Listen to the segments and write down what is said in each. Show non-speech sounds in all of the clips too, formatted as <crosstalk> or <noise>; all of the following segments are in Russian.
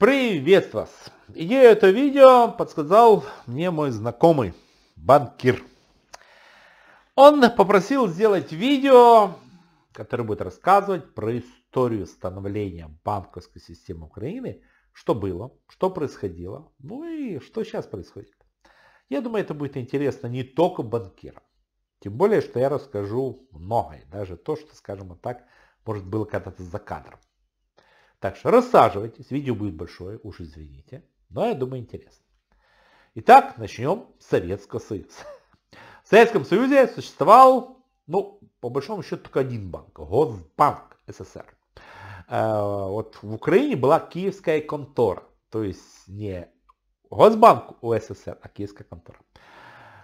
Привет вас! Идею этого видео подсказал мне мой знакомый, банкир. Он попросил сделать видео, которое будет рассказывать про историю становления банковской системы Украины, что было, что происходило, ну и что сейчас происходит. Я думаю, это будет интересно не только банкирам. Тем более, что я расскажу многое, даже то, что, скажем так, может было когда-то за кадром. Так что рассаживайтесь, видео будет большое, уж извините, но я думаю интересно. Итак, начнем с Советского Союза. В Советском Союзе существовал, ну, по большому счету, только один банк, Госбанк СССР. Э, вот в Украине была Киевская контора, то есть не Госбанк УССР, а Киевская контора.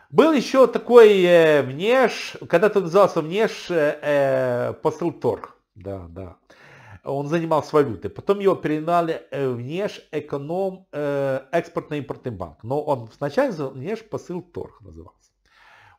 Был еще такой э, внеш, когда-то назывался внеш э, э посылторг. Да, да он занимался валютой. Потом его переняли э, в эконом э, экспортно-импортный банк. Но он вначале НЕЖ посыл торг назывался.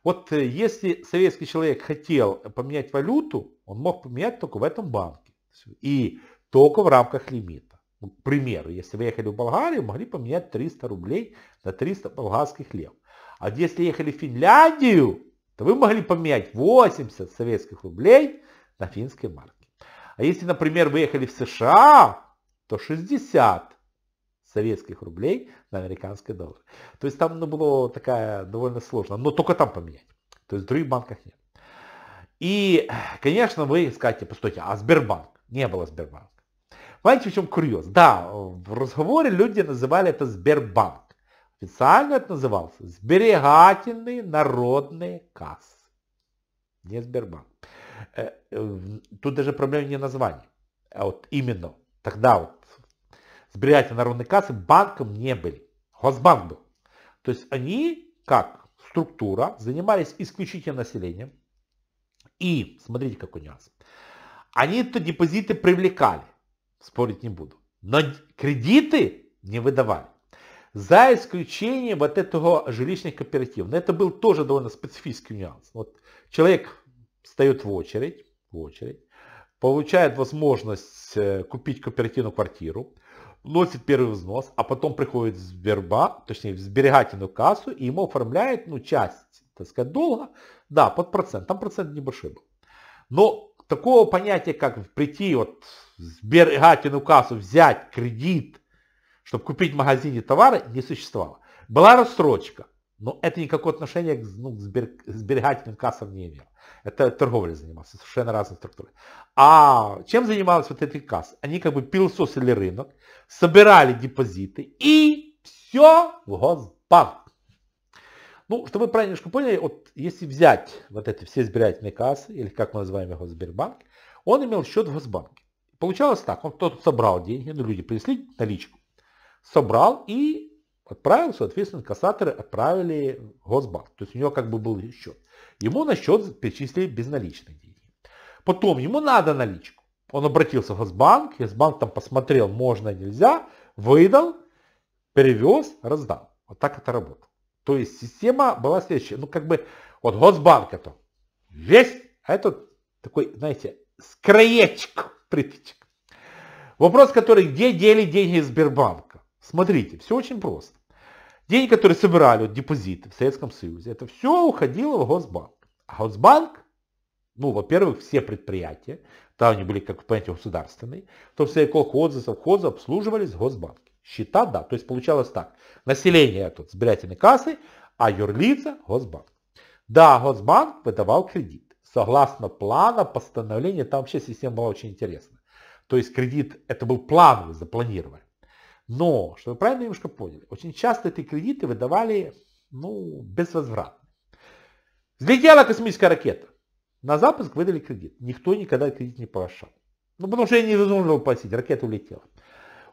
Вот э, если советский человек хотел поменять валюту, он мог поменять только в этом банке. И только в рамках лимита. Ну, к примеру, если вы ехали в Болгарию, могли поменять 300 рублей на 300 болгарских лев. А если ехали в Финляндию, то вы могли поменять 80 советских рублей на финские марки. А если, например, вы ехали в США, то 60 советских рублей на американский доллар. То есть там ну, было такая довольно сложно, но только там поменять. То есть в других банках нет. И, конечно, вы скажете, постойте, а Сбербанк? Не было Сбербанка. Понимаете, в чем курьез? Да, в разговоре люди называли это Сбербанк. Официально это назывался Сберегательный народный касс. Не Сбербанк. Э, э, тут даже проблема не названий. А вот именно тогда вот сберегательные народные кассы банком не были. Госбанк был. То есть они, как структура, занимались исключительно населением. И, смотрите, какой нюанс. Они то депозиты привлекали, спорить не буду, но кредиты не выдавали. За исключением вот этого жилищных кооперативов. Но это был тоже довольно специфический нюанс. Вот человек встает в очередь, в очередь, получает возможность э, купить кооперативную квартиру, носит первый взнос, а потом приходит в Сбербанк, точнее в сберегательную кассу, и ему оформляет ну, часть, так сказать, долга, да, под процент, там процент небольшой был. Но такого понятия, как прийти вот в сберегательную кассу, взять кредит, чтобы купить в магазине товары, не существовало. Была рассрочка. Но это никакого отношения к, ну, к сберегательным кассам не имело. Это торговля занимался, совершенно разные структуры. А чем занимались вот эти кассы? Они как бы пилососили рынок, собирали депозиты и все в Госбанк. Ну, чтобы вы правильно поняли, вот если взять вот эти все сберегательные кассы, или как мы называем его Сбербанк, он имел счет в Госбанке. Получалось так, он кто-то собрал деньги, ну люди принесли наличку, собрал и отправил, соответственно, кассаторы отправили в Госбанк. То есть у него как бы был счет. Ему на счет перечислили безналичные деньги. Потом ему надо наличку. Он обратился в Госбанк, Госбанк там посмотрел, можно, нельзя, выдал, перевез, раздал. Вот так это работало. То есть система была следующая. Ну как бы вот Госбанк это весь, а это такой, знаете, скроечек притычек. Вопрос, который, где дели деньги Сбербанка? Смотрите, все очень просто. Деньги, которые собирали, вот, депозиты в Советском Союзе, это все уходило в Госбанк. А Госбанк, ну, во-первых, все предприятия, там они были, как вы понимаете, государственные, то все колхозы, совхозы обслуживались в Госбанке. Счета, да. То есть получалось так. Население тут сбирательной кассы, а юрлица Госбанк. Да, Госбанк выдавал кредит. Согласно плана постановления, там вообще система была очень интересная. То есть кредит, это был план, запланировали. Но, чтобы вы правильно немножко поняли, очень часто эти кредиты выдавали ну, безвозвратно. Взлетела космическая ракета. На запуск выдали кредит. Никто никогда кредит не погашал. Ну, потому что я не должен был платить, ракета улетела.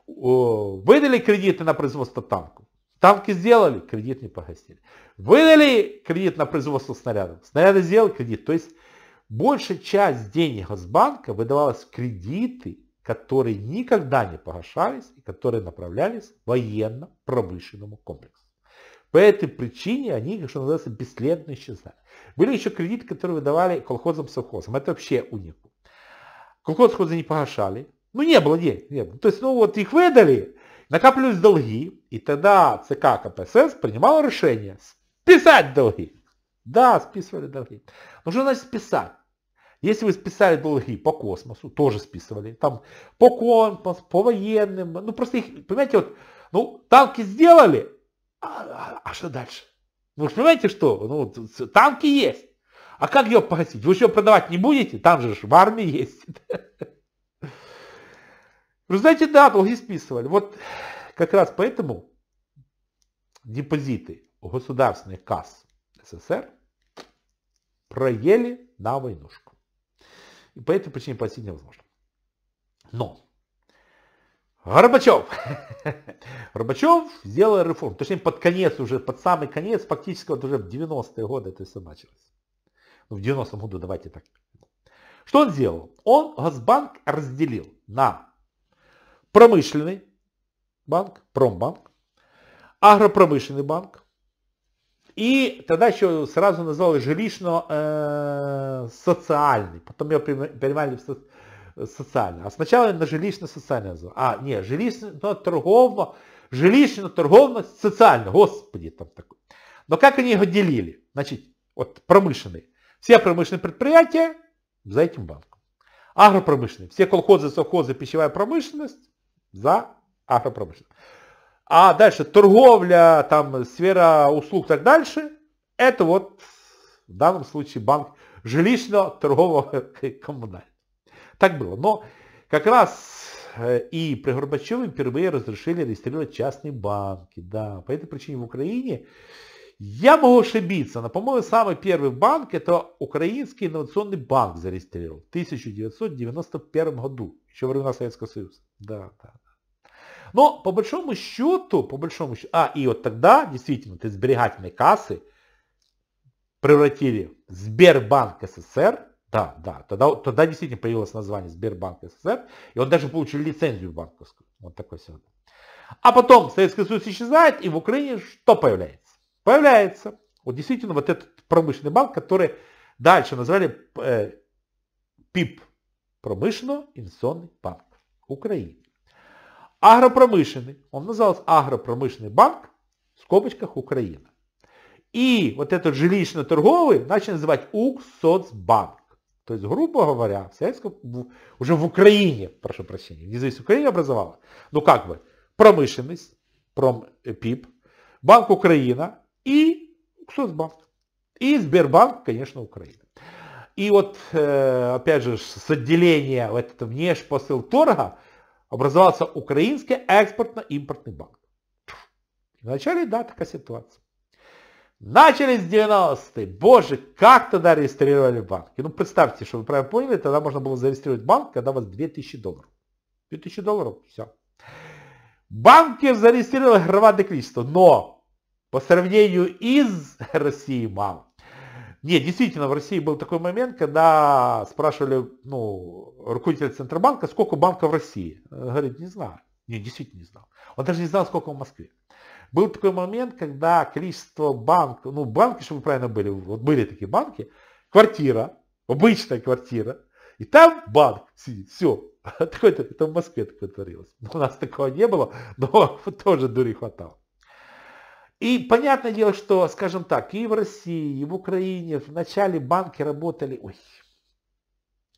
Выдали кредиты на производство танков. Танки сделали, кредит не погасили. Выдали кредит на производство снарядов. Снаряды сделали, кредит. То есть большая часть денег с банка выдавалась в кредиты которые никогда не погашались и которые направлялись военно-промышленному комплексу. По этой причине они, что называется, бесследно исчезали. Были еще кредиты, которые выдавали колхозам, совхозам. Это вообще унику. Колхоз, совхозы не погашали. Ну, не было денег. Не То есть, ну вот их выдали, накапливались долги. И тогда ЦК КПСС принимало решение списать долги. Да, списывали долги. но что значит списать? Если вы списали долги по космосу, тоже списывали, там по компас, по военным, ну просто их, понимаете, вот, ну танки сделали, а, а, а что дальше? Ну понимаете что, ну танки есть, а как ее погасить? Вы еще продавать не будете? Там же в армии есть. <laughs> Вы знаете, да, долги списывали. Вот как раз поэтому депозиты государственных касс СССР проели на войнушку. И по этой причине платить невозможно. Но Горбачев. <laughs> Горбачев сделал реформу. Точнее, под конец уже, под самый конец, фактически вот уже в 90-е годы это все началось. Ну, в 90-м году, давайте так. Что он сделал? Он Госбанк разделил на промышленный банк, промбанк, агропромышленный банк, и тогда еще сразу назвал жилищно-социальный. Э, Потом ее перенимали в со социально. А сначала на жилищно-социальное назвал. А, нет, жилищно-торгово, жилищно-торгово-социально. Господи, там такой. Но как они его делили? Значит, вот промышленные. Все промышленные предприятия за этим банком. Агропромышленные. Все колхозы, совхозы, пищевая промышленность за агропромышленность. А дальше торговля, там, сфера услуг и так дальше, это вот в данном случае банк жилищно-торгового <laughs> коммунального. Так было. Но как раз э, и при Горбачеве впервые разрешили регистрировать частные банки. Да, по этой причине в Украине я могу ошибиться, но, по-моему, самый первый банк это Украинский инновационный банк зарегистрировал в 1991 году, еще во времена Советского Союза. Да, да. Но по большому счету, по большому счету, а и вот тогда действительно ты сберегательные кассы превратили в Сбербанк СССР, да, да, тогда, тогда действительно появилось название Сбербанк СССР, и он даже получил лицензию банковскую, вот такой сегодня. А потом Советский Союз исчезает, и в Украине что появляется? Появляется вот действительно вот этот промышленный банк, который дальше назвали э, ПИП, промышленно-инвестиционный банк Украины агропромышленный, он назывался агропромышленный банк, в скобочках Украина. И вот этот жилищно-торговый начали называть Уксоцбанк. То есть, грубо говоря, в Советском, уже в Украине, прошу прощения, не здесь Украина образовала. Ну как бы, промышленность, промпип, э, Банк Украина и Уксоцбанк. И Сбербанк, конечно, Украина. И вот, э, опять же, с отделения вот этого внешпосыл торга образовался Украинский экспортно-импортный банк. Вначале, да, такая ситуация. Начались 90-е. Боже, как тогда регистрировали банки. Ну, представьте, что вы правильно поняли, тогда можно было зарегистрировать банк, когда у вас 2000 долларов. 2000 долларов, все. Банки зарегистрировали громадное количество, но по сравнению из России мало. Нет, действительно, в России был такой момент, когда спрашивали ну, руководителя Центробанка, сколько банков в России. Э, говорит, не знаю. Не, действительно не знал. Он даже не знал, сколько в Москве. Был такой момент, когда количество банков, ну банки, чтобы правильно были, вот были такие банки, квартира, обычная квартира, и там банк сидит, все. <laughs> Такое-то, это в Москве такое творилось. У нас такого не было, но <laughs> тоже дури хватало. И понятное дело, что, скажем так, и в России, и в Украине в начале банки работали, ой,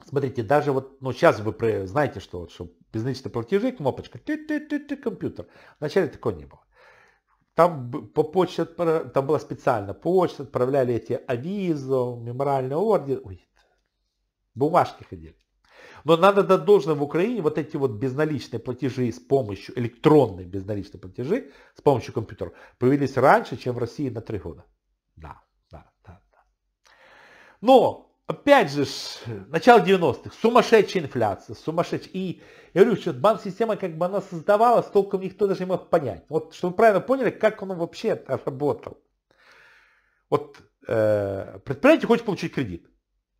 смотрите, даже вот, ну сейчас вы знаете, что, вот, что безналичные платежи, кнопочка, ты -ты -ты -ты, компьютер. Вначале такого не было. Там по почте, там была специально почта, отправляли эти авизо, меморальный ордер, ой, бумажки ходили. Но надо дать должное в Украине вот эти вот безналичные платежи с помощью, электронные безналичные платежи с помощью компьютера появились раньше, чем в России на три года. Да, да, да, да. Но, опять же, начало 90-х, сумасшедшая инфляция, сумасшедшая. И я говорю, что банк-система, как бы она создавалась, толком никто даже не мог понять. Вот, чтобы вы правильно поняли, как он вообще работал. Вот э, предприятие хочет получить кредит.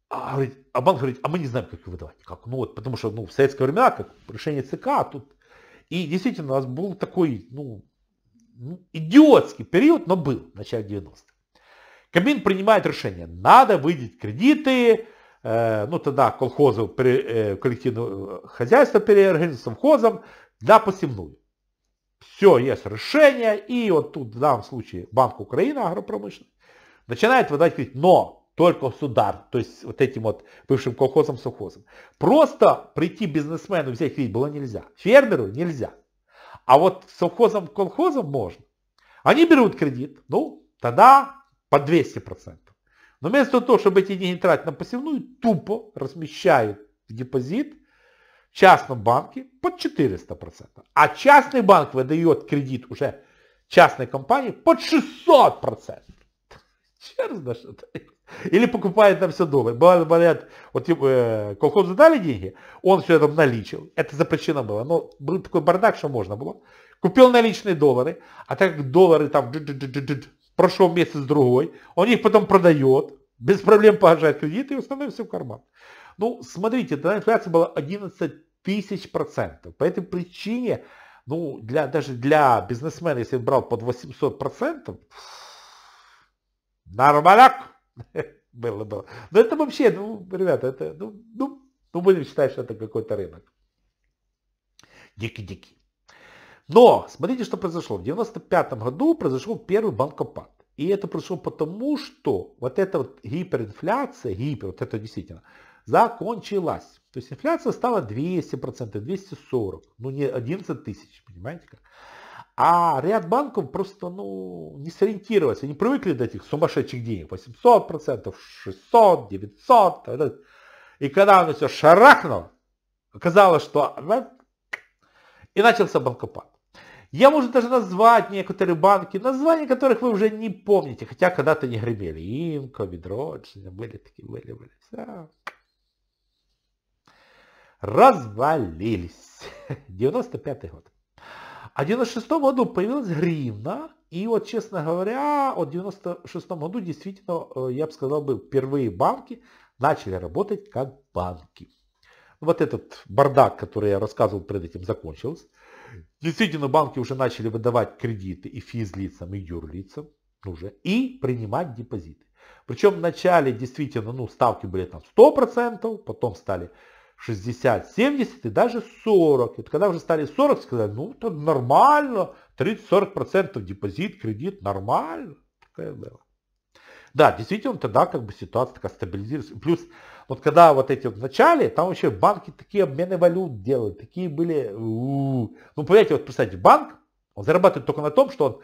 А, а, говорит, а банк говорит, а мы не знаем, как их выдавать. Как? Ну вот, потому что ну, в советское время, а, как решение ЦК, а тут... И действительно, у нас был такой, ну, ну идиотский период, но был в начале 90-х. Кабин принимает решение, надо выделить кредиты, э, ну тогда колхозу, э, коллективное хозяйство переорганизовать совхозом на посевную. Все, есть решение, и вот тут в данном случае Банк Украины агропромышленный начинает выдавать, кредит. Но только Судар, то есть вот этим вот бывшим колхозом, совхозом. Просто прийти бизнесмену, взять кредит было нельзя. Фермеру нельзя. А вот совхозом, колхозом можно. Они берут кредит, ну, тогда по 200%. Но вместо того, чтобы эти деньги тратить на посевную, тупо размещают в депозит в частном банке под 400%. А частный банк выдает кредит уже частной компании под 600%. Черно что-то. Или покупает там все дома. Бывают, говорят, вот э, колхозу дали деньги, он все это наличил. Это запрещено было. Но был такой бардак, что можно было. Купил наличные доллары, а так как доллары там прошел месяц другой, он их потом продает, без проблем погашает кредиты и установит все в карман. Ну, смотрите, тогда инфляция была 11 тысяч процентов. По этой причине, ну, для, даже для бизнесмена, если он брал под 800 процентов, Нормаляк! <laughs> было, было. Но ну, это вообще, ну, ребята, это, ну, ну, ну будем считать, что это какой-то рынок. Дикий-дикий. Но, смотрите, что произошло. В 95 году произошел первый банкопад. И это произошло потому, что вот эта вот гиперинфляция, гипер, вот это действительно, закончилась. То есть инфляция стала 200%, 240, ну не 11 тысяч, понимаете как. А ряд банков просто ну, не сориентироваться, не привыкли до этих сумасшедших денег. 800%, 600, 900. И когда он все шарахнул, оказалось, что... И начался банкопад. Я, может, даже назвать некоторые банки, названия которых вы уже не помните, хотя когда-то не гремели. Инко, Бедродж, были такие, были, были. Все. Развалились. 95-й год. А году появилась гривна, и вот, честно говоря, вот в 96 году действительно, э, я бы сказал бы, впервые банки начали работать как банки. Вот этот бардак, который я рассказывал перед этим, закончился. Действительно, банки уже начали выдавать кредиты и физлицам, и юрлицам уже, и принимать депозиты. Причем в начале действительно ну, ставки были там 100%, потом стали 60, 70 и даже 40. И вот когда уже стали 40, сказали, ну, это нормально, 30-40% депозит, кредит, нормально. Такое было. Да, действительно, тогда как бы ситуация такая стабилизируется. Плюс, вот когда вот эти вот в начале, там вообще банки такие обмены валют делают, такие были, у -у -у. ну, понимаете, вот представьте, банк, он зарабатывает только на том, что он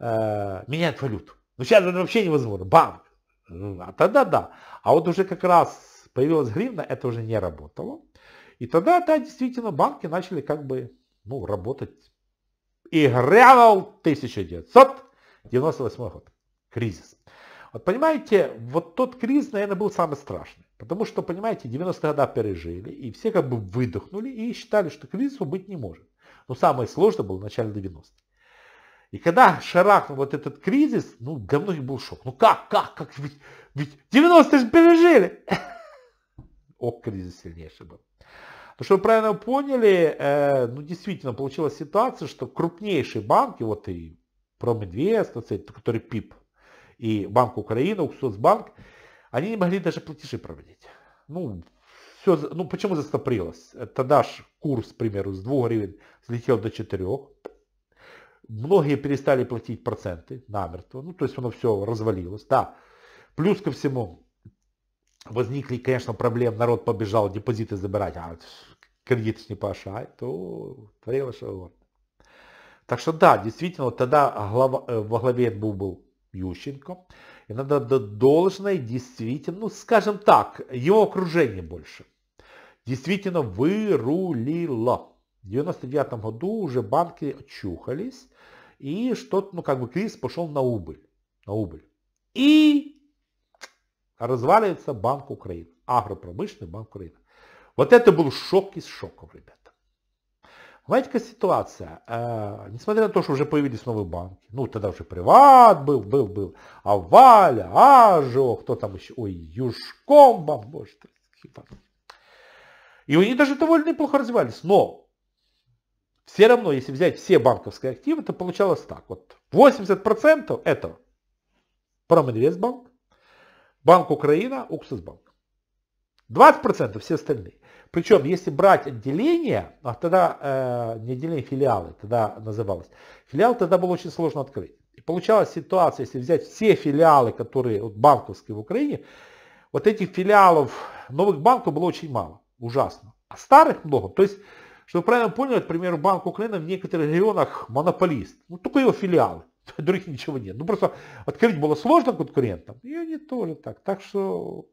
э, меняет валюту. Ну, сейчас это вообще невозможно, банк. А тогда да. А вот уже как раз появилась гривна, это уже не работало. И тогда, да, действительно, банки начали как бы, ну, работать. И грянул 1998 год. Кризис. Вот понимаете, вот тот кризис, наверное, был самый страшный. Потому что, понимаете, 90-е годы пережили, и все как бы выдохнули и считали, что кризиса быть не может. Но самое сложное было в начале 90-х. И когда шарахнул вот этот кризис, ну, для многих был шок. Ну как, как, как, ведь, ведь 90-е же пережили о кризис сильнейший был. Ну, чтобы вы правильно поняли, э, ну, действительно получилась ситуация, что крупнейшие банки, вот и Проминвест, который ПИП, и Банк Украины, Уксусбанк, они не могли даже платежи проводить. Ну, все, ну почему застоприлось? Тогда же курс, к примеру, с 2 гривен взлетел до 4. Многие перестали платить проценты намертво. Ну, то есть оно все развалилось. Да. Плюс ко всему, возникли, конечно, проблемы, народ побежал депозиты забирать, а кредит не пошать, то творилось что угодно. Так что да, действительно, тогда глава, э, во главе НБУ был Ющенко. И надо должное действительно, ну скажем так, его окружение больше. Действительно вырулило. В 99 году уже банки чухались. И что-то, ну как бы кризис пошел на убыль. На убыль. И а разваливается Банк Украины, агропромышленный Банк Украины. Вот это был шок из шоков, ребята. Знаете, какая ситуация? Э, несмотря на то, что уже появились новые банки, ну тогда уже Приват был, был, был, Аваля, Ажо, кто там еще, ой, Юшкомбан, боже, и они даже довольно неплохо развивались, но все равно, если взять все банковские активы, то получалось так. Вот 80% это Проминвестбанк, Банк Украина, Уксусбанк. 20% все остальные. Причем, если брать отделение, а тогда э, не отделение, а филиалы тогда называлось. Филиал тогда было очень сложно открыть. И получалась ситуация, если взять все филиалы, которые вот, банковские в Украине, вот этих филиалов новых банков было очень мало. Ужасно. А старых много. То есть, чтобы правильно понять, например, Банк Украины в некоторых регионах монополист. Ну, только его филиалы. <laughs> А других ничего нет. Ну просто открыть было сложно конкурентам, и они тоже так. Так что,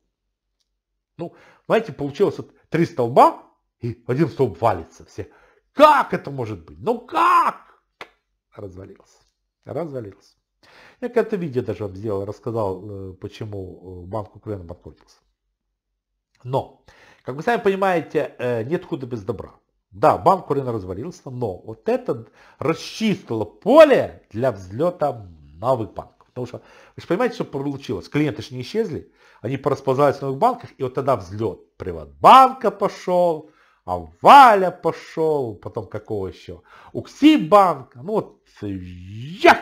ну, знаете, получилось вот три столба, и один столб валится. Все, как это может быть? Ну как? Развалился. Развалился. Я когда-то видео даже вам сделал, рассказал, э, почему Банк э, Украины банкротился. Но, как вы сами понимаете, э, нет худа без добра. Да, банк Курина развалился, но вот это расчистило поле для взлета новых банков. Потому что, вы же понимаете, что получилось? Клиенты же не исчезли, они пораспознались в новых банках, и вот тогда взлет Приватбанка пошел, а Валя пошел, потом какого еще? Укси банка, ну вот, ях!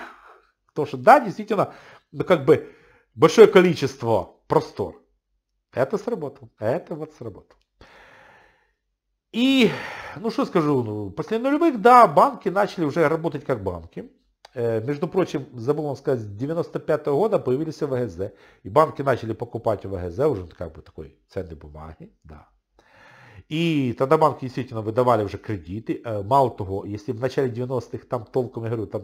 Потому что, да, действительно, ну как бы большое количество простор. Это сработало, это вот сработало. И, ну что скажу, ну, после нулевых, да, банки начали уже работать как банки. Э, между прочим, забыл вам сказать, с 95 -го года появились ВГЗ. И банки начали покупать ВГЗ, уже ну, как бы такой ценной бумаги, да. И тогда банки действительно выдавали уже кредиты. Э, мало того, если в начале 90-х там толком, я говорю, там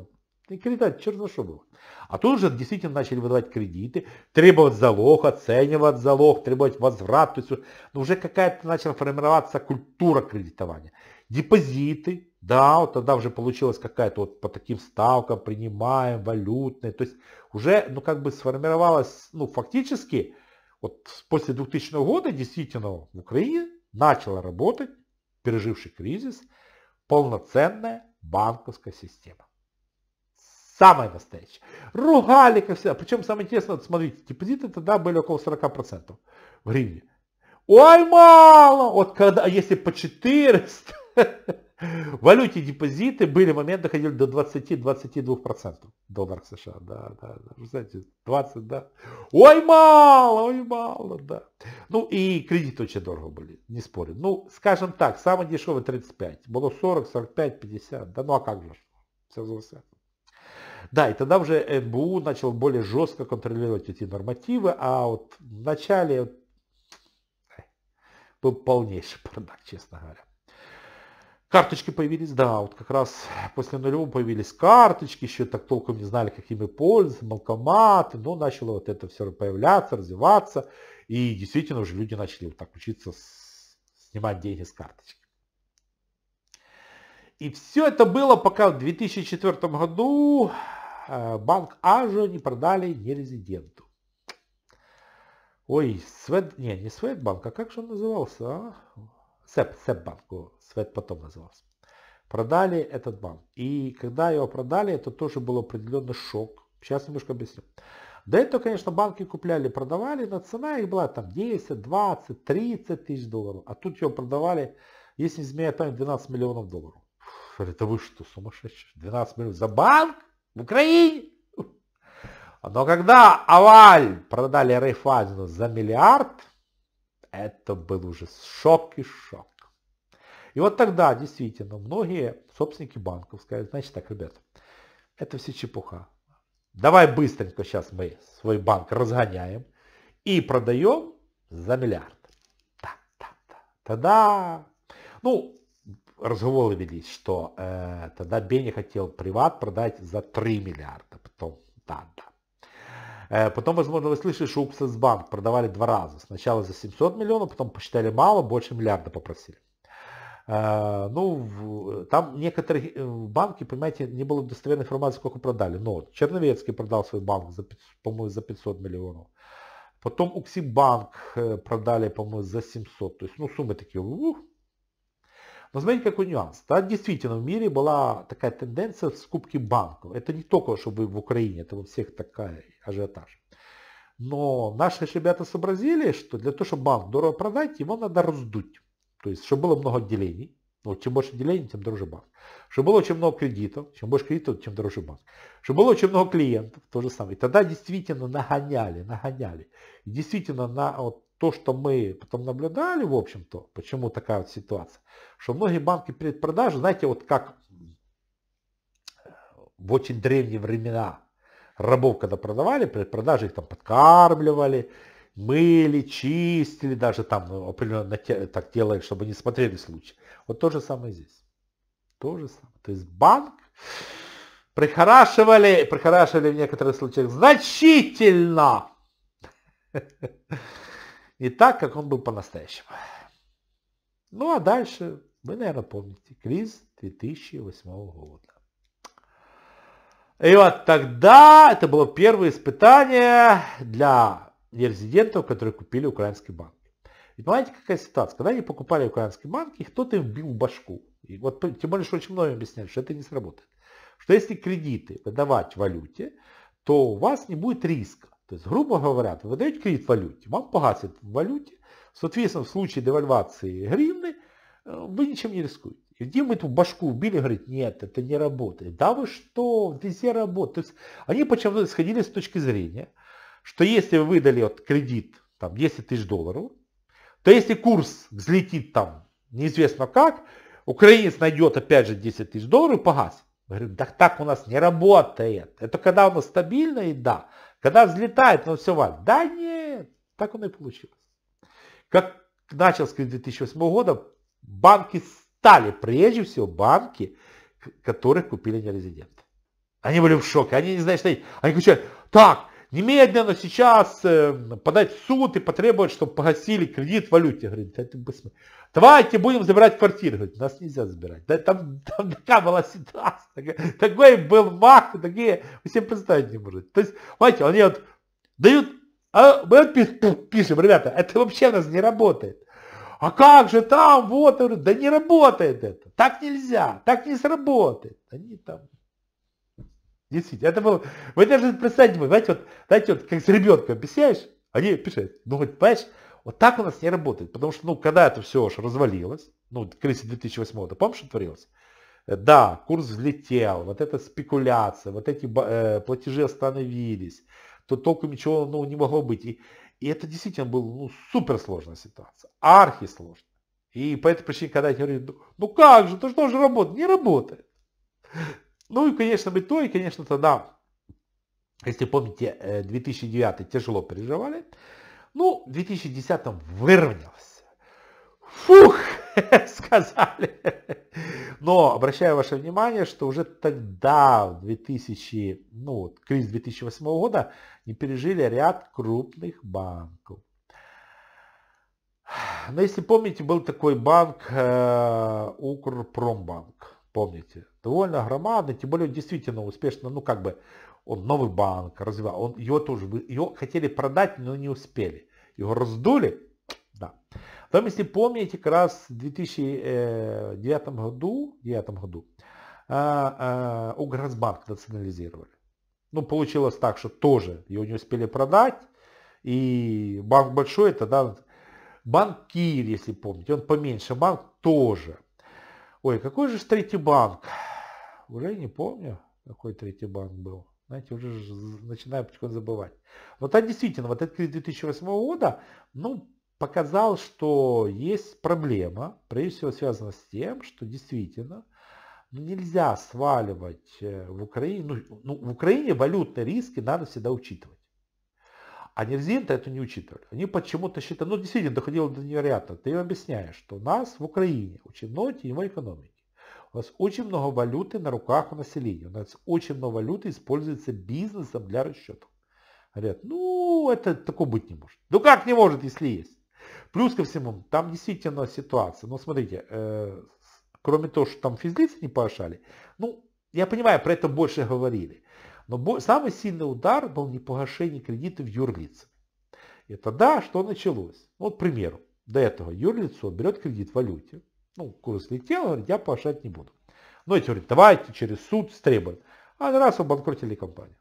и кредит, черт за что было. А тут уже действительно начали выдавать кредиты, требовать залог, оценивать залог, требовать возврат. То есть ну, уже какая-то начала формироваться культура кредитования. Депозиты, да, вот тогда уже получилось какая-то вот по таким ставкам принимаем, валютные. То есть уже, ну как бы сформировалась, ну фактически, вот после 2000 года действительно в Украине начала работать, переживший кризис, полноценная банковская система самая настоящая. Ругали, как всегда. Причем самое интересное, смотрите, депозиты тогда были около 40% в гривне. Ой, мало! Вот когда, если по 400, в валюте депозиты были моменты, доходили до 20-22% долларов США. Да, да, да. Вы знаете, 20, да. Ой, мало, ой, мало, да. Ну и кредиты очень дорого были, не спорю. Ну, скажем так, самый дешевый 35. Было 40, 45, 50. Да ну а как же? Все взрослые. Да, и тогда уже НБУ начал более жестко контролировать эти нормативы, а вот в начале был полнейший бардак, честно говоря. Карточки появились, да, вот как раз после нулевого появились карточки, еще так толком не знали, как ими пользоваться, молкоматы, но начало вот это все появляться, развиваться, и действительно уже люди начали вот так учиться с... снимать деньги с карточки. И все это было, пока в 2004 году Э, банк Ажу не продали нерезиденту. Ой, Свет... Не, не Светбанк, а как же он назывался? А? Сэп, Сэпбанк. О, Свет потом назывался. Продали этот банк. И когда его продали, это тоже был определенный шок. Сейчас немножко объясню. До этого, конечно, банки купляли, продавали, но цена их была там 10, 20, 30 тысяч долларов. А тут его продавали, если не изменяю память, 12 миллионов долларов. Это вы что, сумасшедший? 12 миллионов за банк? в Украине. Но когда Аваль продали Рейфайзену за миллиард, это был уже шок и шок. И вот тогда действительно многие собственники банков сказали, значит так, ребята, это все чепуха. Давай быстренько сейчас мы свой банк разгоняем и продаем за миллиард. Да, да, да. Тогда, ну, разговоры велись, что э, тогда Бенни хотел приват продать за 3 миллиарда. Потом, да, да. Э, потом, возможно, вы слышали, что Уксенсбанк продавали два раза. Сначала за 700 миллионов, потом посчитали мало, больше миллиарда попросили. Э, ну, там некоторые э, банки, понимаете, не было достоверной информации, сколько продали. Но Черновецкий продал свой банк, за, по-моему, за 500 миллионов. Потом Уксибанк э, продали, по-моему, за 700. То есть, ну, суммы такие, ух, но смотрите, какой нюанс. Да, действительно, в мире была такая тенденция в скупке банков. Это не только, чтобы в Украине, это во всех такая ажиотаж. Но наши ребята сообразили, что для того, чтобы банк дорого продать, его надо раздуть. То есть, чтобы было много отделений. Ну, чем больше отделений, тем дороже банк. Чтобы было очень много кредитов. Чем больше кредитов, тем дороже банк. Чтобы было очень много клиентов. То же самое. И тогда действительно нагоняли, нагоняли. И действительно, на, вот, то, что мы потом наблюдали, в общем-то, почему такая вот ситуация, что многие банки перед продажей, знаете, вот как э, в очень древние времена рабов, когда продавали, перед продажей их там подкармливали, мыли, чистили, даже там ну, определенно так делали, чтобы не смотрели случай. Вот то же самое здесь. То же самое. То есть банк прихорашивали, прихорашивали в некоторых случаях значительно. <laughs> не так, как он был по-настоящему. Ну а дальше, вы, наверное, помните, кризис 2008 года. И вот тогда это было первое испытание для нерезидентов, которые купили украинские банки. И понимаете, какая ситуация? Когда они покупали украинские банки, кто-то им бил башку. И вот тем более, что очень многим объясняют, что это не сработает. Что если кредиты выдавать в валюте, то у вас не будет риска то грубо говоря, выдают кредит в валюте, вам погасят в валюте. Соответственно, в случае девальвации гривны э, вы ничем не рискуете. И где мы эту башку убили, говорит, нет, это не работает. Да вы что, везде работает. они почему-то сходили с точки зрения, что если вы выдали вот кредит там 10 тысяч долларов, то если курс взлетит там неизвестно как, украинец найдет опять же 10 тысяч долларов и погасит. Мы говорим, да так у нас не работает. Это когда у нас стабильно и да. Когда взлетает, ну все валит. Да нет, так оно и получилось. Как начался с 2008 года, банки стали, прежде всего, банки, которых купили нерезиденты. Они были в шоке, они не знают что они. Они кричали, так, немедленно сейчас э, подать в суд и потребовать, чтобы погасили кредит в валюте. Говорит, это бессмысленно. Давайте будем забирать квартиры. Говорит, нас нельзя забирать. Да, там, там такая была ситуация. Такой был мах, такие, вы себе представить не можете. То есть, понимаете, они вот дают, а мы вот пишем, ребята, это вообще у нас не работает. А как же там, вот, да не работает это. Так нельзя, так не сработает. Они там Действительно, это было... Вы даже представьте, вы, знаете, вот, знаете, вот как с ребенком объясняешь, они пишут, ну вот, понимаешь, вот так у нас не работает, потому что, ну, когда это все уж развалилось, ну, кризис 2008 года, помнишь, что творилось? Э, да, курс взлетел, вот эта спекуляция, вот эти э, платежи остановились, то толком ничего, ну, не могло быть. И, и это действительно была, ну, суперсложная ситуация, архисложная. И по этой причине, когда я говорю, ну, ну как же, то что же работает? Не работает. Ну и, конечно, мы то, и, конечно, тогда, если помните, 2009 э, тяжело переживали. Ну, в 2010 выровнялся, Фух, <laughs> сказали. Но обращаю ваше внимание, что уже тогда, в 2000, ну, вот, кризис 2008 года, не пережили ряд крупных банков. Но если помните, был такой банк э, Укрпромбанк помните, довольно громадный, тем более он действительно успешно, ну как бы, он новый банк развивал, он, его тоже, его хотели продать, но не успели. Его раздули, да. Потом, если помните, как раз в 2009 году, 2009 году э, э, Угрозбанк национализировали. Ну, получилось так, что тоже его не успели продать, и банк большой, тогда банк Киев, если помните, он поменьше, банк тоже Ой, какой же третий банк? Уже не помню, какой третий банк был. Знаете, уже начинаю потихоньку забывать. Вот там действительно, вот этот кризис 2008 года, ну, показал, что есть проблема, прежде всего связана с тем, что действительно нельзя сваливать э, в Украине, ну, ну в Украине валютные риски надо всегда учитывать. А нельзинты это не учитывали. Они почему-то считали, ну действительно доходило до невероятного. Ты им объясняешь, что у нас в Украине очень много теневой экономики. У нас очень много валюты на руках у населения. У нас очень много валюты используется бизнесом для расчетов. Говорят, ну это такого быть не может. Ну как не может, если есть? Плюс ко всему, там действительно ситуация. Ну смотрите, э, кроме того, что там физлицы не повышали, ну я понимаю, про это больше говорили. Но самый сильный удар был не погашение кредита в юрлиц. И тогда что началось? Ну, вот, к примеру, до этого юрлицо берет кредит в валюте. Ну, курс летел, говорит, я погашать не буду. Но ну, эти говорят, давайте через суд стребуем. А раз обанкротили компанию.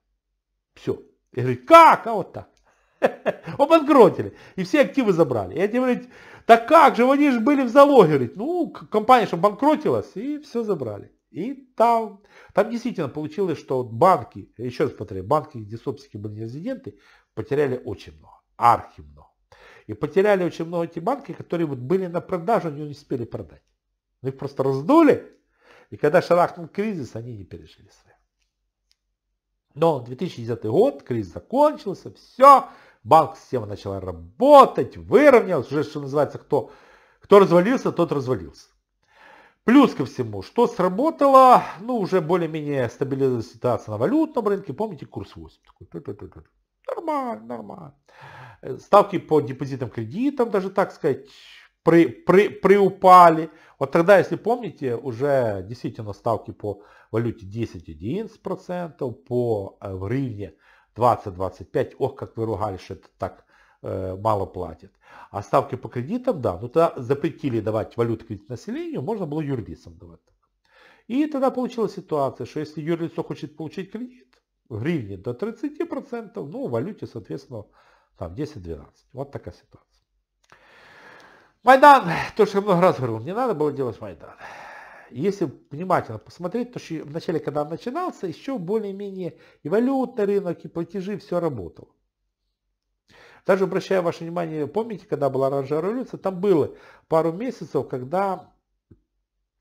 Все. И говорит, как? А вот так. <laughs> Обанкротили. И все активы забрали. И они говорят, так как же, они же были в залоге. Говорит, ну, компания же обанкротилась и все забрали. И там, там действительно получилось, что банки, еще раз повторяю, банки, где собственники были не резиденты, потеряли очень много, архи много. И потеряли очень много эти банки, которые вот были на продажу, они не успели продать. Но ну, их просто раздули, и когда шарахнул кризис, они не пережили свои. Но 2010 год, кризис закончился, все, банк система начала работать, выровнялась, уже что называется, кто, кто развалился, тот развалился. Плюс ко всему, что сработало, ну, уже более-менее стабилизировалась ситуация на валютном рынке. Помните, курс 8? Такой, нормально, нормально. Э, ставки по депозитам, кредитам, даже так сказать, при, при, приупали. Вот тогда, если помните, уже действительно ставки по валюте 10-11%, по э, в гривне 20-25%. Ох, как вы ругали, что это так Э, мало платит. А ставки по кредитам, да, ну тогда запретили давать валюту кредит населению, можно было юрлицам давать. И тогда получилась ситуация, что если юрлицо хочет получить кредит в гривне до 30%, ну в валюте, соответственно, там 10-12. Вот такая ситуация. Майдан, то, что я много раз говорил, не надо было делать Майдан. Если внимательно посмотреть, то что вначале, когда он начинался, еще более-менее и валютный рынок, и платежи, все работало. Также обращаю ваше внимание, помните, когда была оранжевая революция, там было пару месяцев, когда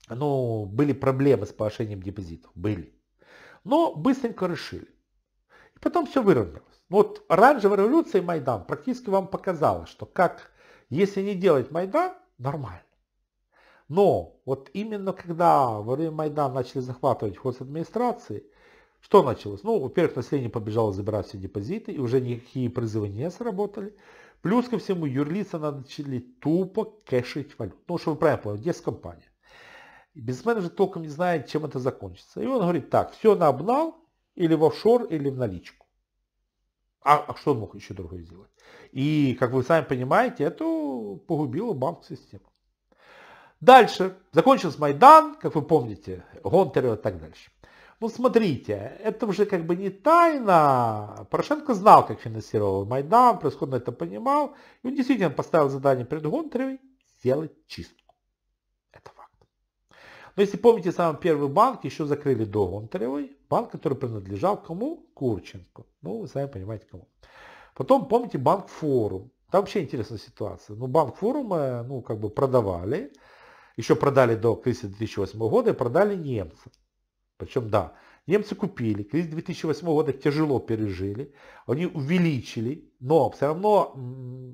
ну, были проблемы с повышением депозитов. Были. Но быстренько решили. И потом все выровнялось. Ну, вот оранжевая революция и Майдан практически вам показала, что как, если не делать Майдан, нормально. Но вот именно когда во время Майдана начали захватывать ход администрации, что началось? Ну, во-первых, население побежало забирать все депозиты, и уже никакие призывы не сработали. Плюс ко всему, юрлица начали тупо кэшить валюту. Ну, чтобы вы правильно поняли, есть компания. И бизнесмен же толком не знает, чем это закончится. И он говорит, так, все на обнал, или в офшор, или в наличку. А, а что он мог еще другое сделать? И, как вы сами понимаете, это погубило банковскую систему. Дальше. Закончился Майдан, как вы помните, Гонтарева и так дальше. Ну смотрите, это уже как бы не тайна. Порошенко знал, как финансировал Майдан, происходно это понимал. И он действительно поставил задание перед Гонтаревой сделать чистку. Это факт. Но если помните, самый первый банк еще закрыли до Гонтаревой. Банк, который принадлежал кому? Курченко. Ну, вы сами понимаете, кому. Потом, помните, банк Форум. Там вообще интересная ситуация. Ну, банк Форума, ну, как бы продавали. Еще продали до кризиса 2008 года и продали немцам. Причем, да, немцы купили, кризис 2008 года тяжело пережили, они увеличили, но все равно, ну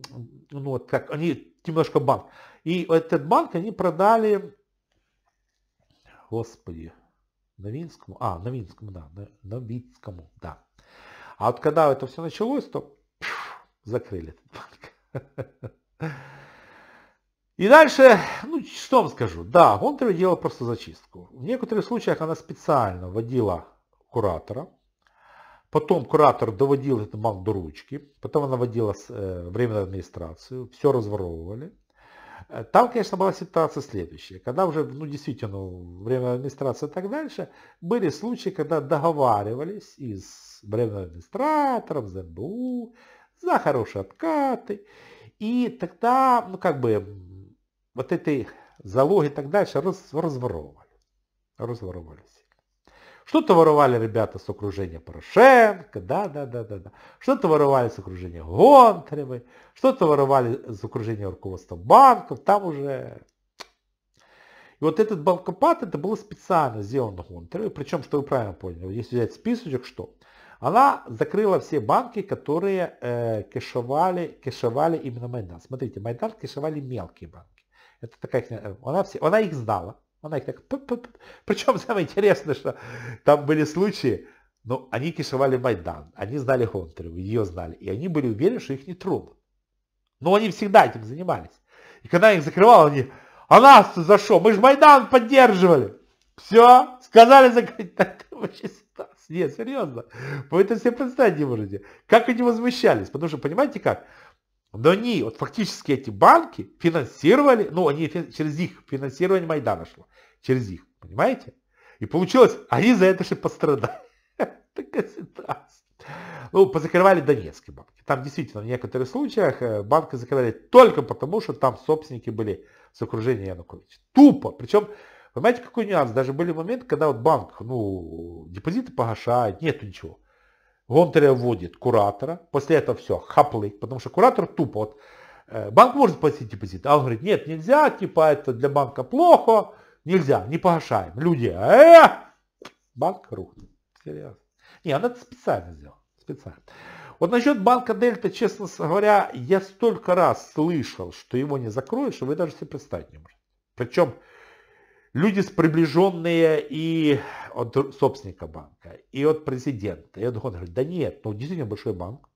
вот как, они немножко банк. И этот банк они продали, господи, Новинскому, а, Новинскому, да, Новицкому, да. А вот когда это все началось, то пш, закрыли этот банк. <laughs> И дальше, ну что вам скажу, да, Гонтарева делала просто зачистку. В некоторых случаях она специально вводила куратора, потом куратор доводил этот банк до ручки, потом она вводила э, временную администрацию, все разворовывали. Э, там, конечно, была ситуация следующая. Когда уже, ну, действительно, временная администрация и так дальше, были случаи, когда договаривались и с временным администратором, с НБУ, за хорошие откаты. И тогда, ну, как бы, вот этой залоги и так дальше раз, разворовывали. Разворовались. Что-то воровали ребята с окружения Порошенко, да, да, да, да, да. Что-то воровали с окружения Гонтаревой, что-то воровали с окружения руководства банков, там уже... И вот этот банкопад, это было специально сделано Гонтаревой, причем, что вы правильно поняли, если взять списочек, что? Она закрыла все банки, которые э, кэшевали, кэшевали именно Майдан. Смотрите, Майдан кэшевали мелкие банки. Это такая э, Она, все, она их знала. Она их так... Причем самое интересное, что там были случаи, но они кишевали Майдан, они знали Хонтареву, ее знали, и они были уверены, что их не тронут. Но они всегда этим занимались. И когда их закрывал, они, а нас за что? Мы же Майдан поддерживали. Все, сказали закрыть. Так, вообще Нет, серьезно. Вы это себе представить не можете. Как они возмущались. Потому что, понимаете как, но они, вот фактически эти банки финансировали, ну они через их финансирование Майдана шло, через их, понимаете? И получилось, они за это же пострадали. <laughs> Такая ситуация. Ну, позакрывали донецкие банки. Там действительно в некоторых случаях э, банки закрывали только потому, что там собственники были с окружения Януковича. Тупо. Причем, понимаете, какой нюанс? Даже были моменты, когда вот банк, ну, депозиты погашает, нету ничего. Гонтаря вводит куратора, после этого все, хаплык, потому что куратор тупо, вот, э, банк может платить депозит, а он говорит, нет, нельзя, типа это для банка плохо, нельзя, не погашаем. Люди, э -э! банк рухнет. Серьезно. Не, он а это специально сделал специально. Вот насчет банка Дельта, честно говоря, я столько раз слышал, что его не закроют, что вы даже себе представить не можете. Причем люди, приближенные и от собственника банка, и от президента, и от он говорит, да нет, ну действительно большой банк.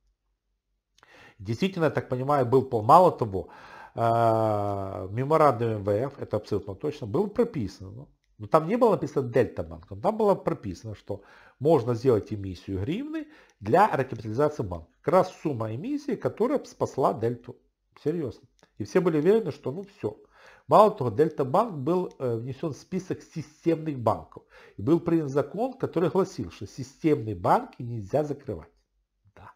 Действительно, я так понимаю, был, мало того, а, меморандум меморандуме МВФ, это абсолютно точно, было прописано, но там не было написано Дельта банк, там было прописано, что можно сделать эмиссию гривны для рекапитализации банка. Как раз сумма эмиссии, которая спасла Дельту. Серьезно. И все были уверены, что ну все, Мало того, Дельта-банк был э, внесен в список системных банков. И был принят закон, который гласил, что системные банки нельзя закрывать. Да.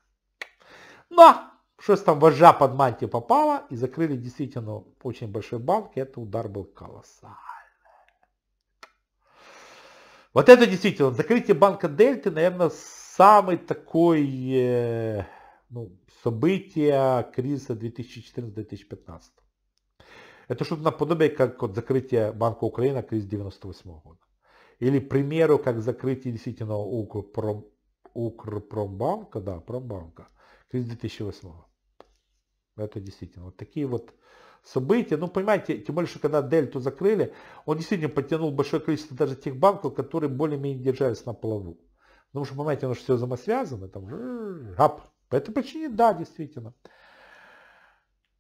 Но! Ну, а что то там вожа под мантию попала и закрыли действительно очень большой банк. И это удар был колоссальный. Вот это действительно, закрытие банка Дельты, наверное, самый такой э, ну, событие кризиса 2014-2015. Это что-то наподобие как вот закрытие Банка Украины кризис 98 года. Или, к примеру, как закрытие действительно Укрпром, Укрпромбанка, да, Промбанка, кризис 2008 -го. Это действительно вот такие вот события. Ну, понимаете, тем более, что когда Дельту закрыли, он действительно подтянул большое количество даже тех банков, которые более-менее держались на плаву. Потому ну, что, понимаете, оно же все взаимосвязано, там же, гап. По этой причине, да, действительно.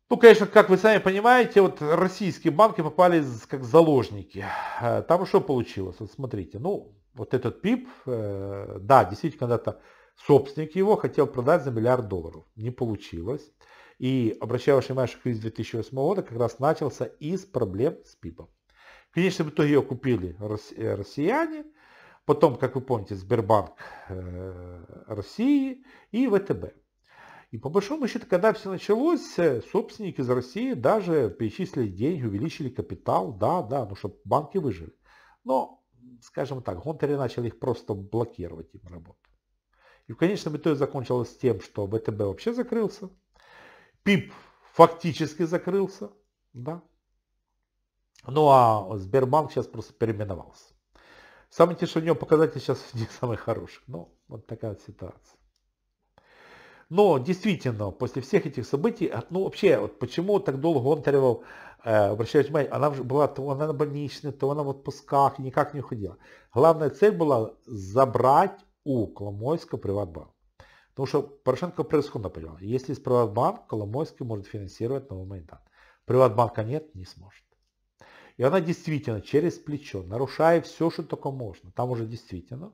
Ну, конечно, как вы сами понимаете, вот российские банки попали как заложники. Э, там что получилось? Вот смотрите, ну, вот этот ПИП, э, да, действительно, когда-то собственник его хотел продать за миллиард долларов. Не получилось. И, обращаю ваше внимание, что кризис 2008 года как раз начался из проблем с ПИПом. В итоге ее купили э, россияне, потом, как вы помните, Сбербанк России и ВТБ. И по большому счету, когда все началось, э, собственники из России даже перечислили деньги, увеличили капитал, да, да, ну чтобы банки выжили. Но, скажем так, Гонтери начали их просто блокировать им работу. И в конечном итоге закончилось тем, что ВТБ вообще закрылся, ПИП фактически закрылся, да. Ну а Сбербанк сейчас просто переименовался. Самое интересное, что у него показатели сейчас <laughs> не самый хороший, Но ну, вот такая ситуация. Но действительно, после всех этих событий, а, ну вообще, вот почему так долго он требовал, э, обращаю внимание, она же была, то она на больничной, то она в отпусках, никак не уходила. Главная цель была забрать у коломойского приватбанк. Потому что Порошенко происходно понимал, если есть приватбанк, Коломойский может финансировать новый Майдан. Приватбанка нет, не сможет. И она действительно через плечо, нарушая все, что только можно, там уже действительно,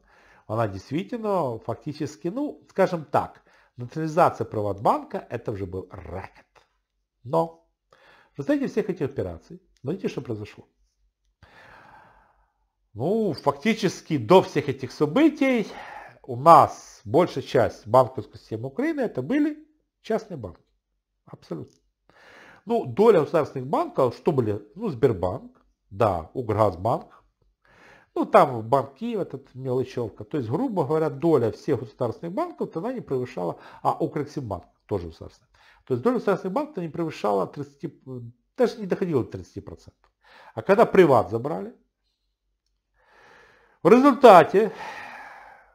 она действительно фактически, ну, скажем так, Национализация Приватбанка – это уже был рэкет. Но в результате всех этих операций, знаете, что произошло? Ну, фактически до всех этих событий у нас большая часть банковской системы Украины это были частные банки. Абсолютно. Ну, доля государственных банков, что были? Ну, Сбербанк, да, Угргазбанк, ну, там Банк Киев, этот мелочевка. То есть, грубо говоря, доля всех государственных банков тогда не превышала, а Укрексимбанк тоже государственный. То есть доля государственных банков не превышала 30, даже не доходила до 30%. А когда приват забрали, в результате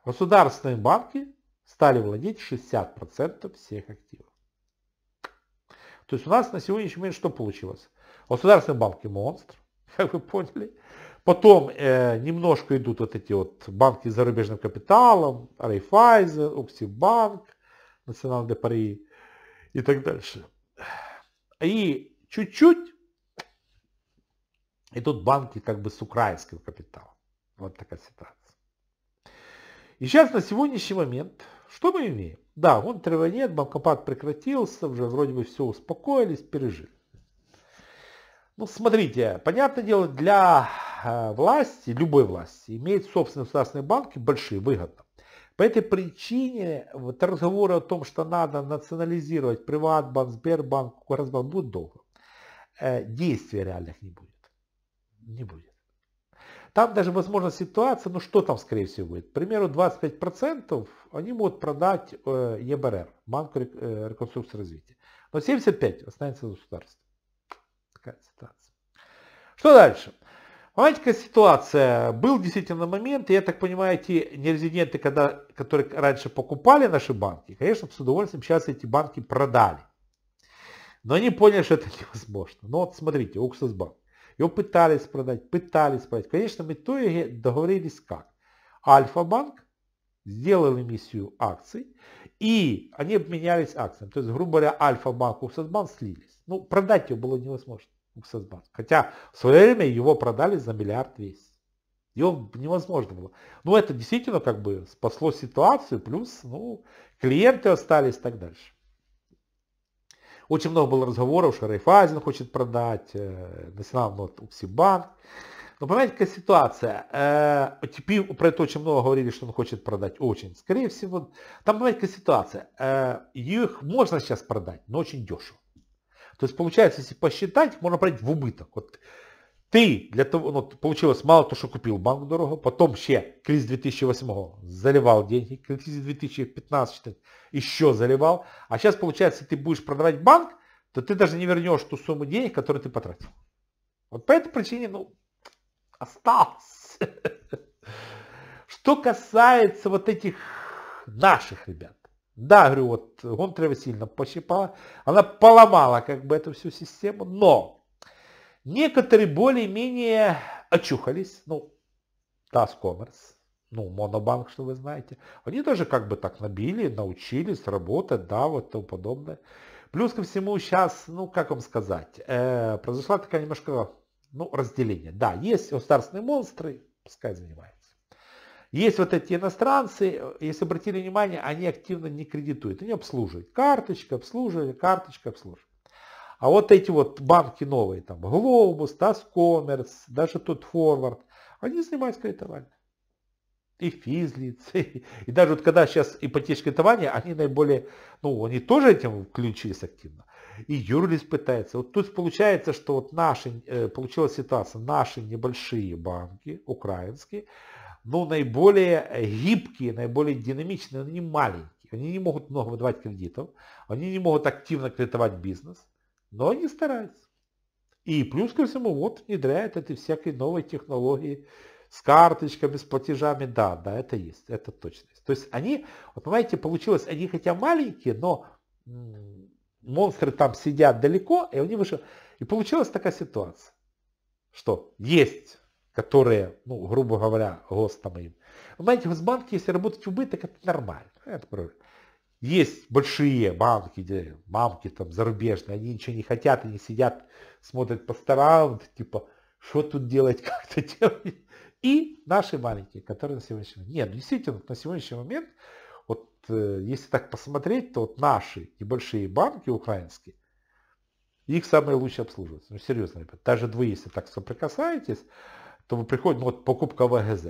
государственные банки стали владеть 60% всех активов. То есть у нас на сегодняшний момент что получилось? Государственные банки монстр, <laughs> как вы поняли. Потом э, немножко идут вот эти вот банки с зарубежным капиталом, Райфайзен, Уксибанк, Национал де Пари и так дальше. И чуть-чуть идут банки как бы с украинским капиталом. Вот такая ситуация. И сейчас на сегодняшний момент, что мы имеем? Да, вон нет, банкопад прекратился, уже вроде бы все успокоились, пережили. Ну, смотрите, понятное дело, для э, власти, любой власти, имеет собственные государственные банки большие, выгоды. По этой причине вот разговоры о том, что надо национализировать Приватбанк, Сбербанк, Курасбанк, будут долго. Э, действий реальных не будет. Не будет. Там даже возможна ситуация, ну что там скорее всего будет? К примеру, 25% они могут продать э, ЕБРР, Банк реконструкции и развития. Но 75% останется государство такая ситуация. Что дальше? Маленькая ситуация. Был действительно момент, и я так понимаю, эти нерезиденты, когда, которые раньше покупали наши банки, конечно, с удовольствием сейчас эти банки продали. Но они поняли, что это <laughs> невозможно. Но ну, вот смотрите, Уксусбанк. Его пытались продать, пытались продать. Конечно, мы то и договорились как. Альфа-банк сделал эмиссию акций, и они обменялись акциями. То есть, грубо говоря, Альфа-банк, Уксусбанк слились. Ну, продать его было невозможно. Уксасбанк. Хотя в свое время его продали за миллиард двести. Его невозможно было. Но ну, это действительно как бы спасло ситуацию, плюс ну, клиенты остались и так дальше. Очень много было разговоров, что Райфайзен хочет продать, э, национальный Уксибанк. Но понимаете, какая ситуация? Э, теперь про это очень много говорили, что он хочет продать. Очень. Скорее всего, там, понимаете, какая ситуация? Э, их можно сейчас продать, но очень дешево. То есть получается, если посчитать, можно пройти в убыток. Вот ты для того, ну, получилось мало то, что купил банк дорого, потом ще кризис 2008 заливал деньги, кризис 2015 еще заливал. А сейчас получается, если ты будешь продавать банк, то ты даже не вернешь ту сумму денег, которую ты потратил. Вот по этой причине, ну, осталось. <laughs> Что касается вот этих наших ребят. Да, говорю, вот Гонтарева сильно пощипала. Она поломала как бы эту всю систему, но некоторые более-менее очухались. Ну, Таскомерс, ну, Монобанк, что вы знаете. Они тоже как бы так набили, научились работать, да, вот тому подобное. Плюс ко всему сейчас, ну, как вам сказать, э, произошла такая немножко, ну, разделение. Да, есть государственные монстры, пускай занимаются. Есть вот эти иностранцы, э, если обратили внимание, они активно не кредитуют, они обслуживают. Карточка, обслуживали, карточка, обслуживали. А вот эти вот банки новые, там, Глобус, Таскоммерс, даже тут Форвард, они занимаются кредитованием. И физлиц, <laughs> и, даже вот когда сейчас ипотечное кредитование, они наиболее, ну, они тоже этим включились активно. И юрлиц пытается. Вот тут получается, что вот наши, э, получилась ситуация, наши небольшие банки, украинские, ну, но наиболее гибкие, наиболее динамичные, но они маленькие. Они не могут много выдавать кредитов, они не могут активно кредитовать бизнес, но они стараются. И плюс ко всему, вот внедряют эти всякие новые технологии с карточками, с платежами. Да, да, это есть, это точно есть. То есть они, вот понимаете, получилось, они хотя маленькие, но монстры там сидят далеко, и они вышли. И получилась такая ситуация, что есть которые, ну, грубо говоря, гостами. им. Понимаете, в Госбанке, если работать убыток, это нормально. Это правильно. Есть большие банки, где мамки там зарубежные, они ничего не хотят, они сидят, смотрят по сторонам, типа, что тут делать, <laughs> как это делать. И наши маленькие, которые на сегодняшний момент. Нет, действительно, на сегодняшний момент, вот э, если так посмотреть, то вот наши небольшие банки украинские, их самые лучше обслуживаются. Ну, серьезно, ребят, даже вы, если так соприкасаетесь, то приходит ну, вот покупка ВГЗ.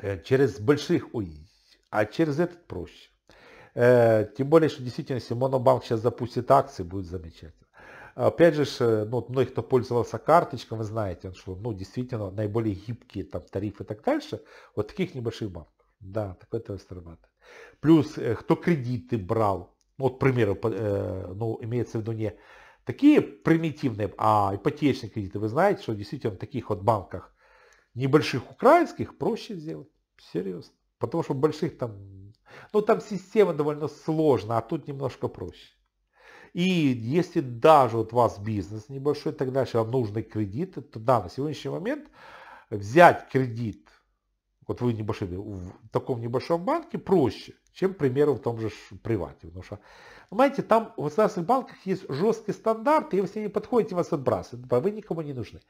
Э, через больших УИ, а через этот проще. Э, тем более, что действительно, если Монобанк сейчас запустит акции, будет замечательно. Опять же, э, ну, многие, кто пользовался карточкой, вы знаете, что ну, действительно наиболее гибкие там тарифы и так дальше, вот таких небольших банков. Да, такой это страната. Плюс, кто кредиты брал, ну, вот, к примеру, ну, имеется в виду не такие примитивные, а ипотечные кредиты, вы знаете, что действительно в таких вот банках небольших украинских проще сделать. Серьезно. Потому что больших там, ну там система довольно сложная, а тут немножко проще. И если даже вот у вас бизнес небольшой тогда так вам нужны кредиты, то да, на сегодняшний момент взять кредит вот вы небольшой, в таком небольшом банке проще, чем, к примеру, в том же привате. Потому что, понимаете, там в государственных банках есть жесткий стандарт, и если не подходите, вас отбрасывают, вы никому не нужны.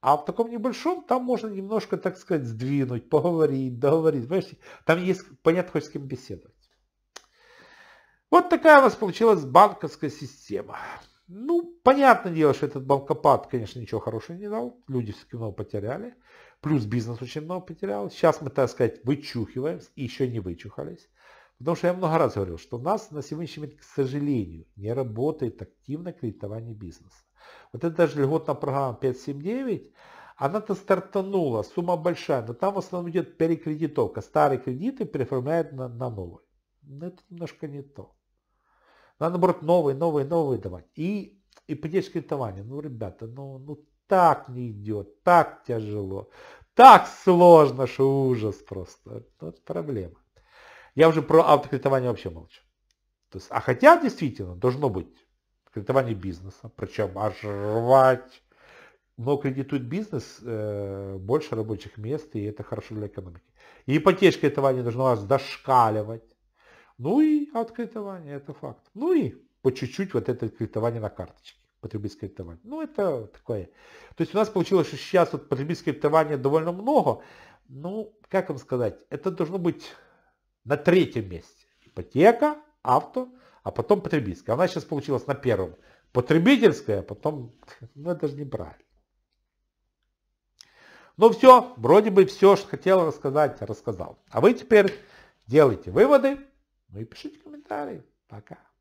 А в таком небольшом там можно немножко, так сказать, сдвинуть, поговорить, договорить. Понимаете? Там есть, понятно, хоть с кем беседовать. Вот такая у нас получилась банковская система. Ну, понятное дело, что этот банкопад, конечно, ничего хорошего не дал. Люди все равно потеряли. Плюс бизнес очень много потерял. Сейчас мы, так сказать, вычухиваем и еще не вычухались. Потому что я много раз говорил, что у нас на сегодняшний момент, к сожалению, не работает активно кредитование бизнеса. Вот это даже льготная программа 579, она-то стартанула, сумма большая, но там в основном идет перекредитовка. Старые кредиты переформляют на, на новые. Но это немножко не то. Надо, наоборот, новые, новые, новые давать. И ипотечное кредитование. Ну, ребята, ну, ну так не идет, так тяжело, так сложно, что ужас просто. Вот проблема. Я уже про автокредитование вообще молчу. То есть, а хотя действительно должно быть кредитование бизнеса, причем аж рвать. Но кредитует бизнес, э, больше рабочих мест, и это хорошо для экономики. И ипотечка этого не должна вас дошкаливать. Ну и открытование, это факт. Ну и по чуть-чуть вот это кредитование на карточке потребительское кредитование. Ну, это такое. То есть у нас получилось, что сейчас вот потребительское кредитование довольно много. Ну, как вам сказать, это должно быть на третьем месте. Ипотека, авто, а потом потребительское. Она сейчас получилась на первом. Потребительское, а потом, <laughs> ну это же брали. Ну все, вроде бы все, что хотел рассказать, рассказал. А вы теперь делайте выводы, ну и пишите комментарии. Пока.